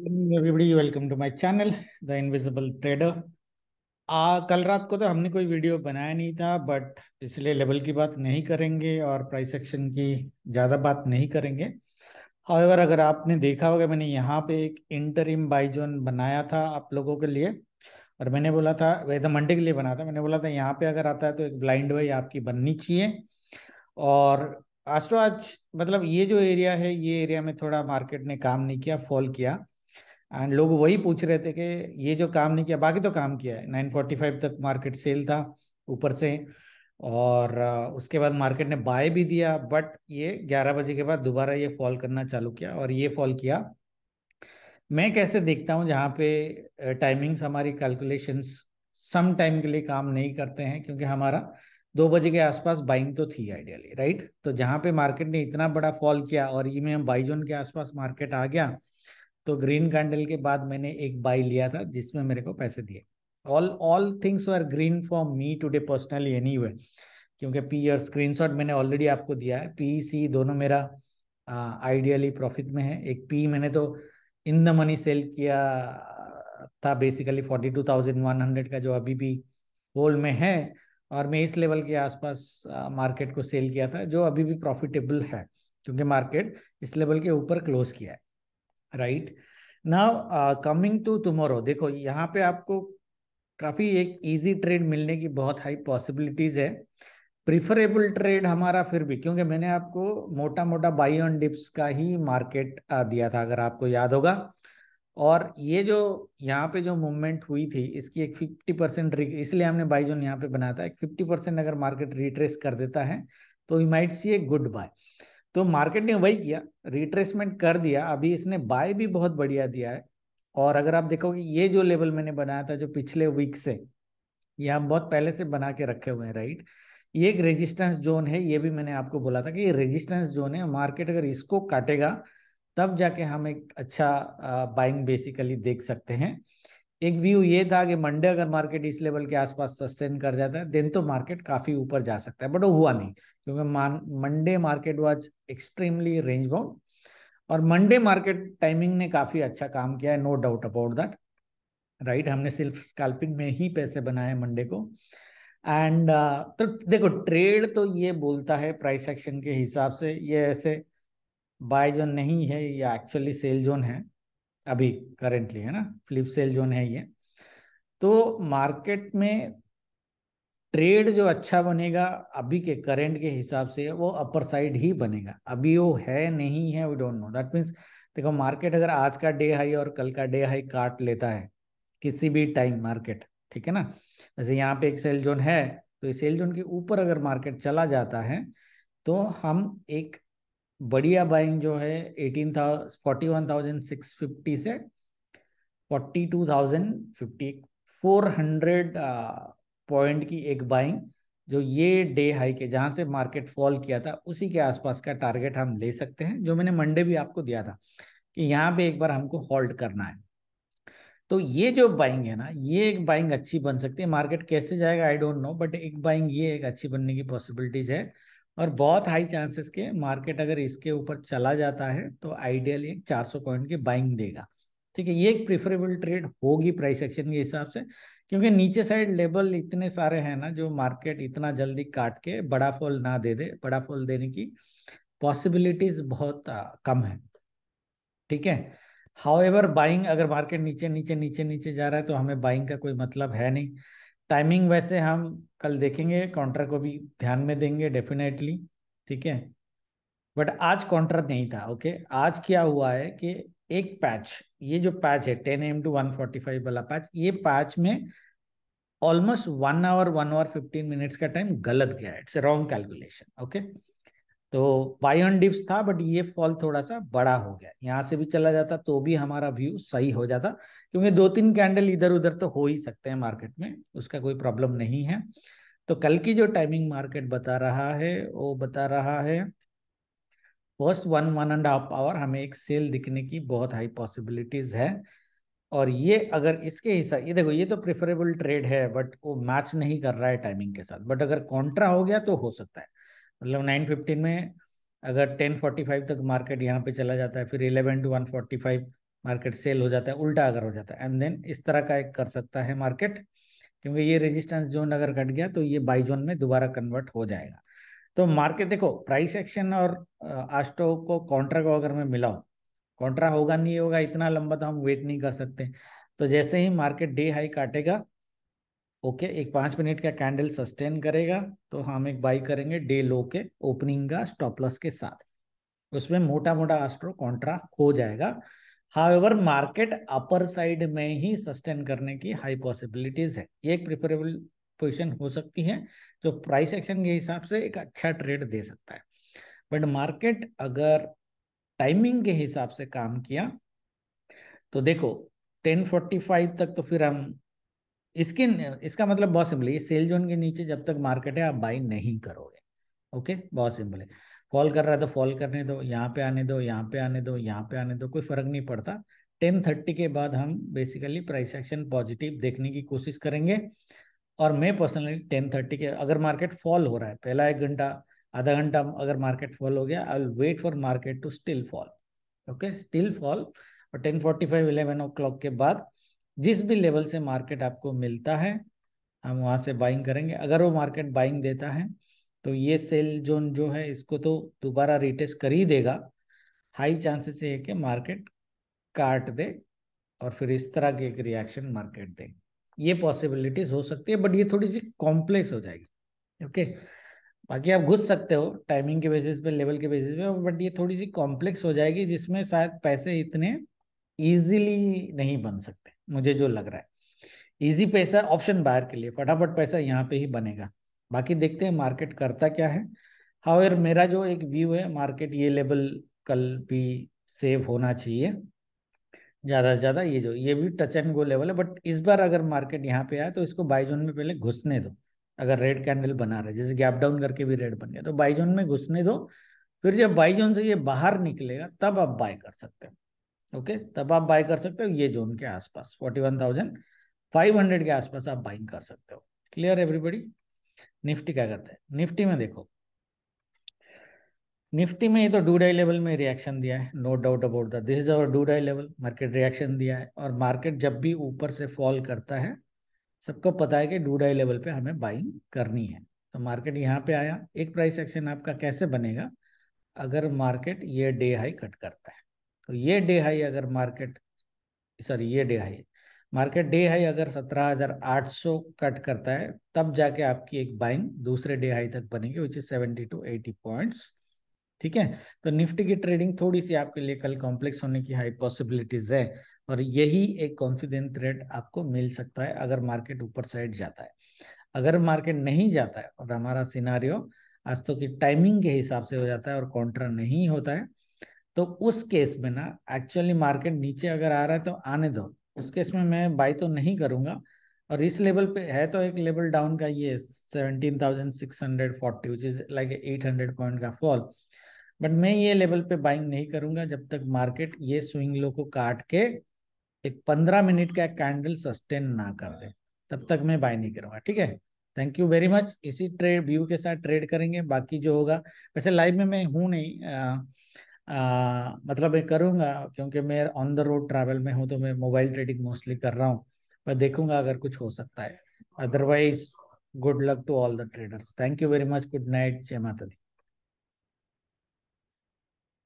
everybody welcome to my channel the invisible trader आ कल रात को तो हमने कोई वीडियो बनाया नहीं था बट इसलिए लेवल की बात नहीं करेंगे और प्राइस एक्शन की ज़्यादा बात नहीं करेंगे हाउएवर अगर आपने देखा होगा मैंने यहाँ पे एक इंटरिम बाई जोन बनाया था आप लोगों के लिए और मैंने बोला था वेदर तो मंडे के लिए बना था मैंने बोला था यहाँ पे अगर आता है तो एक ब्लाइंड वाई आपकी बननी चाहिए और आज तो आज मतलब ये जो एरिया है ये एरिया में थोड़ा मार्केट ने काम नहीं किया फॉल किया एंड लोग वही पूछ रहे थे कि ये जो काम नहीं किया बाकी तो काम किया है नाइन फोर्टी फाइव तक मार्केट सेल था ऊपर से और उसके बाद मार्केट ने बाय भी दिया बट ये ग्यारह बजे के बाद दोबारा ये फॉल करना चालू किया और ये फॉल किया मैं कैसे देखता हूँ जहाँ पे टाइमिंग्स हमारी कैलकुलेशंस सम टाइम के लिए काम नहीं करते हैं क्योंकि हमारा दो बजे के आसपास बाइंग तो थी आइडियली राइट तो जहाँ पे मार्केट ने इतना बड़ा फॉल किया और ये में बाईजोन के आसपास मार्केट आ गया तो ग्रीन कैंडल के बाद मैंने एक बाई लिया था जिसमें मेरे को पैसे दिए all all things are green for me today personally anyway क्योंकि पी और शॉट मैंने ऑलरेडी आपको दिया है पी सी दोनों मेरा आइडियली प्रॉफिट में है एक पी मैंने तो इन द मनी सेल किया था basically forty two thousand one hundred का जो अभी भी होल्ड में है और मैं इस लेवल के आसपास मार्केट को सेल किया था जो अभी भी प्रॉफिटेबल है क्योंकि मार्केट इस लेवल के ऊपर क्लोज किया है right now coming to tomorrow देखो यहाँ पे आपको काफ़ी एक इजी ट्रेड मिलने की बहुत हाई पॉसिबिलिटीज़ है प्रिफरेबल ट्रेड हमारा फिर भी क्योंकि मैंने आपको मोटा मोटा बाई ऑन डिप्स का ही मार्केट uh, दिया था अगर आपको याद होगा और ये जो यहाँ पे जो मूवमेंट हुई थी इसकी एक फिफ्टी परसेंट इसलिए हमने बाई जोन यहाँ पे बनाया था फिफ्टी परसेंट अगर मार्केट रिट्रेस कर देता है तो we might see a good buy तो मार्केट ने वही किया रिट्रेसमेंट कर दिया अभी इसने बाय भी बहुत बढ़िया दिया है और अगर आप देखोगे ये जो लेवल मैंने बनाया था जो पिछले वीक से ये हम बहुत पहले से बना के रखे हुए हैं राइट ये एक रेजिस्टेंस जोन है ये भी मैंने आपको बोला था कि ये रेजिस्टेंस जोन है मार्केट अगर इसको काटेगा तब जाके हम एक अच्छा बाइंग बेसिकली देख सकते हैं एक व्यू ये था कि मंडे अगर मार्केट इस लेवल के आसपास सस्टेन कर जाता है देन तो मार्केट काफी ऊपर जा सकता है बट वो हुआ नहीं क्योंकि Monday market was extremely range bound और मंडे मार्केट टाइमिंग ने काफी अच्छा काम किया है no doubt about that right हमने सिर्फ स्कैल्पिंग में ही पैसे बनाए मंडे को एंड uh, तो देखो ट्रेड तो ये बोलता है प्राइस एक्शन के हिसाब से ये ऐसे बाय जोन नहीं है या एक्चुअली सेल जोन है अभी करेंटली है ना फ्लिप सेल जोन है ये तो मार्केट में ट्रेड जो अच्छा बनेगा अभी के करेंट के हिसाब से वो अपर साइड ही बनेगा अभी वो है नहीं है we don't know that means देखो मार्केट अगर आज का डे हाई और कल का डे हाई काट लेता है किसी भी टाइम मार्केट ठीक है ना जैसे यहाँ पे एक सेल जोन है तो इस सेल जोन के ऊपर अगर मार्केट चला जाता है तो हम एक बढ़िया बाइंग जो है eighteen forty one thousand six fifty से forty two thousand fifty four hundred point की एक बाइंग जो ये डे हाई के जहां से मार्केट फॉल किया था उसी के आसपास का टारगेट हम ले सकते हैं जो मैंने मंडे भी आपको दिया था कि यहाँ पे एक बार हमको होल्ड करना है तो ये जो बाइंग है ना ये एक बाइंग अच्छी बन सकती है मार्केट कैसे जाएगा आई डोंट नो बट एक बाइंग ये एक अच्छी बनने की पॉसिबिलिटीज है और बहुत हाई चांसेस के मार्केट अगर इसके ऊपर चला जाता है तो आइडियल एक 400 पॉइंट की बाइंग देगा ठीक है ये एक प्रिफरेबल ट्रेड होगी प्राइस एक्शन के हिसाब से क्योंकि नीचे साइड लेवल इतने सारे हैं ना जो मार्केट इतना जल्दी काट के बड़ा फॉल ना दे दे बड़ा फॉल देने की पॉसिबिलिटीज बहुत कम है ठीक है हाउ एवर बाइंग अगर मार्केट नीचे नीचे नीचे नीचे जा रहा है तो हमें बाइंग का कोई मतलब है नहीं टाइमिंग वैसे हम कल देखेंगे काउंटर को भी ध्यान में देंगे डेफिनेटली ठीक है बट आज काउंटर नहीं था ओके आज क्या हुआ है कि एक पैच ये जो पैच है ten M to one forty five वाला पैच ये पैच में almost one hour one hour fifteen minutes का टाइम गलत गया इट्स रॉन्ग कैलकुलेशन ओके तो बायन डिप्स था बट ये फॉल थोड़ा सा बड़ा हो गया यहाँ से भी चला जाता तो भी हमारा व्यू सही हो जाता क्योंकि दो तीन कैंडल इधर उधर तो हो ही सकते हैं मार्केट में उसका कोई प्रॉब्लम नहीं है तो कल की जो टाइमिंग मार्केट बता रहा है वो बता रहा है first one one and half hour हमें एक सेल दिखने की बहुत हाई पॉसिबिलिटीज है और ये अगर इसके हिसाब ये देखो ये तो प्रेफरेबल ट्रेड है बट वो मैच नहीं कर रहा है टाइमिंग के साथ बट अगर कॉन्ट्रा हो गया तो हो सकता है मतलब नाइन फिफ्टीन में अगर टेन फोर्टी फाइव तक मार्केट यहाँ पे चला जाता है फिर eleven to one forty five market sell हो जाता है उल्टा अगर हो जाता है एंड देन इस तरह का एक कर सकता है मार्केट क्योंकि ये रेजिस्टेंस जोन अगर कट गया तो ये बाई जोन में दोबारा कन्वर्ट हो जाएगा तो मार्केट देखो प्राइस एक्शन और आस्टो को कॉन्ट्रा को अगर मैं मिलाऊं कॉन्ट्रा होगा नहीं होगा इतना लंबा तो हम वेट नहीं कर सकते तो जैसे ही मार्केट डे हाई काटेगा ओके एक पांच मिनट का कैंडल सस्टेन करेगा तो हम एक बाई करेंगे डे लो के ओपनिंग का स्टॉप लॉस के साथ उसमें मोटा मोटा आस्ट्रो कॉन्ट्रा हो जाएगा हावेवर मार्केट अपर साइड में ही सस्टेन करने की हाई पॉसिबिलिटीज है ये एक प्रिफरेबल पोजिशन हो सकती है जो प्राइस एक्शन के हिसाब से एक अच्छा ट्रेड दे सकता है बट मार्केट अगर टाइमिंग के हिसाब से काम किया तो देखो 1045 तक तो फिर हम इसके इसका मतलब बहुत सिंपल है सेल जोन के नीचे जब तक मार्केट है आप बाई नहीं करोगे ओके बहुत सिंपल है फॉल कर रहा है तो फॉल करने दो यहाँ पे आने दो यहाँ पे आने दो यहाँ पे आने दो कोई फर्क नहीं पड़ता टेन थर्टी के बाद हम बेसिकली प्राइस एक्शन पॉजिटिव देखने की कोशिश करेंगे और मैं पर्सनली टेन थर्टी के अगर मार्केट फॉल हो रहा है पहला एक घंटा आधा घंटा अगर मार्केट फॉल हो गया I will wait for market to still fall okay still fall और ten forty five eleven o'clock के बाद जिस भी लेवल से मार्केट आपको मिलता है हम वहाँ से बाइंग करेंगे अगर वो मार्केट बाइंग देता है तो ये सेल जोन जो है इसको तो दोबारा रिटेस्ट कर ही देगा हाई चांसेस ये है कि मार्केट काट दे और फिर इस तरह की एक रिएक्शन मार्केट दे ये पॉसिबिलिटीज हो सकती है बट ये थोड़ी सी कॉम्प्लेक्स हो जाएगी ओके बाकी आप घुस सकते हो टाइमिंग के बेसिस पे लेवल के बेसिस पे बट ये थोड़ी सी कॉम्प्लेक्स हो जाएगी जिसमें शायद पैसे इतने ईजिली नहीं बन सकते मुझे जो लग रहा है इजी पैसा ऑप्शन बायर के लिए फटाफट पैसा यहाँ पे ही बनेगा बाकी देखते हैं मार्केट करता क्या है हावेर मेरा जो एक व्यू है मार्केट ये लेवल कल भी सेव होना चाहिए ज़्यादा से ज़्यादा ये जो ये भी टच एंड गो लेवल है बट इस बार अगर मार्केट यहाँ पे आया तो इसको जोन में पहले घुसने दो अगर रेड कैंडल बना रहा है जैसे गैप डाउन करके भी रेड बन गया तो बाईजोन में घुसने दो फिर जब बाईजोन से ये बाहर निकलेगा तब आप बाय कर सकते हैं ओके तब आप बाय कर सकते हो ये जोन के आसपास forty one thousand five hundred के आसपास आप बाइंग कर सकते हो क्लियर एवरीबडी निफ्टी क्या करते हैं निफ्टी में देखो निफ्टी में ये तो डू डाई लेवल में रिएक्शन दिया है no doubt about that this is our do die level market reaction दिया है और मार्केट जब भी ऊपर से फॉल करता है सबको पता है कि डू डाई लेवल पे हमें बाइंग करनी है तो मार्केट यहाँ पे आया एक प्राइस एक्शन आपका कैसे बनेगा अगर मार्केट ये डे हाई कट करता है तो ये डे हाई अगर मार्केट सॉरी ये day high market day high अगर 17,800 कट करता है तब जाके आपकी एक बाइंग दूसरे डे हाई तक बनेगी विच इज 70 टू 80 पॉइंट्स ठीक है तो निफ्टी की ट्रेडिंग थोड़ी सी आपके लिए कल कॉम्प्लेक्स होने की हाई पॉसिबिलिटीज है और यही एक कॉन्फिडेंट ट्रेड आपको मिल सकता है अगर मार्केट ऊपर साइड जाता है अगर मार्केट नहीं जाता है और हमारा सिनारियो आज तो की टाइमिंग के हिसाब से हो जाता है और कॉन्ट्रा नहीं होता है तो उस केस में ना एक्चुअली मार्केट नीचे अगर आ रहा है तो आने दो उस केस में मैं बाई तो नहीं करूंगा और इस लेवल पे है तो एक लेवल डाउन का ये seventeen thousand six hundred forty which is like eight hundred point का फॉल बट मैं ये लेवल पे बाइंग नहीं करूंगा जब तक मार्केट ये स्विंग लो को काट के एक पंद्रह मिनट का कैंडल सस्टेन ना कर दे तब तक मैं बाय नहीं करूंगा ठीक है थैंक यू वेरी मच इसी ट्रेड व्यू के साथ ट्रेड करेंगे बाकी जो होगा वैसे लाइव में मैं हूँ नहीं आ, आ, मतलब मैं करूँगा क्योंकि मैं ऑन द रोड ट्रैवल में हूँ तो मैं मोबाइल ट्रेडिंग मोस्टली कर रहा हूँ मैं देखूंगा अगर कुछ हो सकता है otherwise good luck to all the traders thank you very much good night जय माता दी